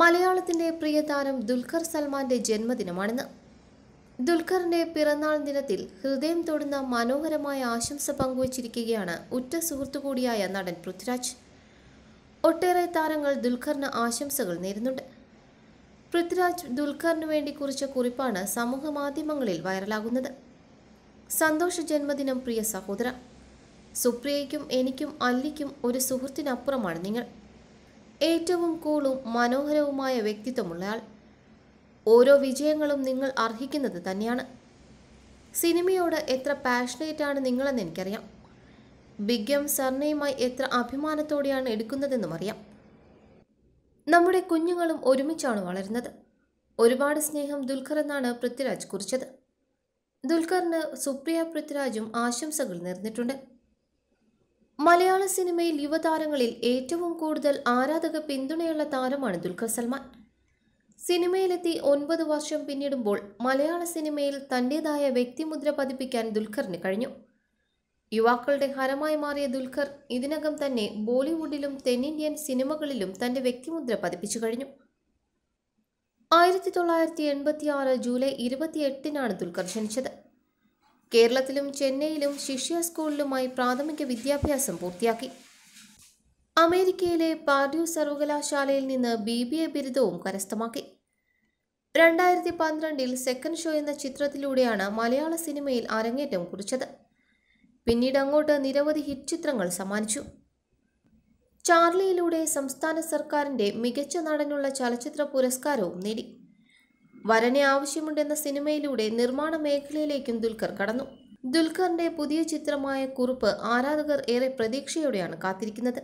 മലയാളത്തിൻ്റെ പ്രിയതാരം ദുൽഖർ സൽമാന്റെ ജന്മദിനമാണിന്ന് ദുൽഖറിന്റെ പിറന്നാൾ ദിനത്തിൽ ഹൃദയം തൊടുന്ന മനോഹരമായ ആശംസ പങ്കുവച്ചിരിക്കുകയാണ് ഉറ്റ സുഹൃത്തുകൂടിയായ കൂടിയായ നടൻ പൃഥ്വിരാജ് ഒട്ടേറെ താരങ്ങൾ ദുൽഖറിന് ആശംസകൾ നേരുന്നുണ്ട് പൃഥ്വിരാജ് ദുൽഖറിന് വേണ്ടി കുറിച്ച കുറിപ്പാണ് സമൂഹ മാധ്യമങ്ങളിൽ വൈറലാകുന്നത് സന്തോഷ ജന്മദിനം പ്രിയ സഹോദര സുപ്രിയയ്ക്കും എനിക്കും അല്ലിക്കും ഒരു സുഹൃത്തിനപ്പുറമാണ് നിങ്ങൾ ഏറ്റവും കൂളും മനോഹരവുമായ വ്യക്തിത്വമുള്ളയാൾ ഓരോ വിജയങ്ങളും നിങ്ങൾ അർഹിക്കുന്നത് തന്നെയാണ് സിനിമയോട് എത്ര പാഷനേറ്റ് ആണ് നിങ്ങളെന്ന് എനിക്കറിയാം ബിഗ് എം എത്ര അഭിമാനത്തോടെയാണ് എടുക്കുന്നതെന്നും അറിയാം നമ്മുടെ കുഞ്ഞുങ്ങളും ഒരുമിച്ചാണ് വളരുന്നത് ഒരുപാട് സ്നേഹം ദുൽഖർ എന്നാണ് പൃഥ്വിരാജ് കുറിച്ചത് ദുൽഖറിന് സുപ്രിയ പൃഥ്വിരാജും ആശംസകൾ നേർന്നിട്ടുണ്ട് മലയാള സിനിമയിൽ യുവതാരങ്ങളിൽ ഏറ്റവും കൂടുതൽ ആരാധക പിന്തുണയുള്ള താരമാണ് ദുൽഖർ സൽമാൻ സിനിമയിലെത്തി ഒൻപത് വർഷം പിന്നിടുമ്പോൾ മലയാള സിനിമയിൽ തൻ്റേതായ വ്യക്തിമുദ്ര പതിപ്പിക്കാൻ ദുൽഖറിന് കഴിഞ്ഞു യുവാക്കളുടെ ഹരമായി മാറിയ ദുൽഖർ ഇതിനകം തന്നെ ബോളിവുഡിലും തെന്നിന്ത്യൻ സിനിമകളിലും തൻ്റെ വ്യക്തിമുദ്ര പതിപ്പിച്ചു കഴിഞ്ഞു ആയിരത്തി തൊള്ളായിരത്തി എൺപത്തി ആറ് ജൂലൈ ഇരുപത്തിയെട്ടിനാണ് ദുൽഖർ ജനിച്ചത് കേരളത്തിലും ചെന്നൈയിലും ശിഷ്യ സ്കൂളിലുമായി പ്രാഥമിക വിദ്യാഭ്യാസം പൂർത്തിയാക്കി അമേരിക്കയിലെ പാർഡ്യൂ സർവകലാശാലയിൽ നിന്ന് ബി ബി എ ബിരുദവും കരസ്ഥമാക്കി രണ്ടായിരത്തി പന്ത്രണ്ടിൽ സെക്കൻഡ് ഷോ എന്ന ചിത്രത്തിലൂടെയാണ് മലയാള സിനിമയിൽ അരങ്ങേറ്റം കുറിച്ചത് പിന്നീട് അങ്ങോട്ട് നിരവധി ഹിറ്റ് ചിത്രങ്ങൾ സമ്മാനിച്ചു ചാർലിയിലൂടെ സംസ്ഥാന സർക്കാരിൻ്റെ മികച്ച നടനുള്ള ചലച്ചിത്ര പുരസ്കാരവും നേടി വരനെ ആവശ്യമുണ്ടെന്ന സിനിമയിലൂടെ നിർമ്മാണ മേഖലയിലേക്കും ദുൽഖർ കടന്നു ദുൽഖറിന്റെ പുതിയ ചിത്രമായ കുറിപ്പ് ആരാധകർ ഏറെ പ്രതീക്ഷയോടെയാണ് കാത്തിരിക്കുന്നത്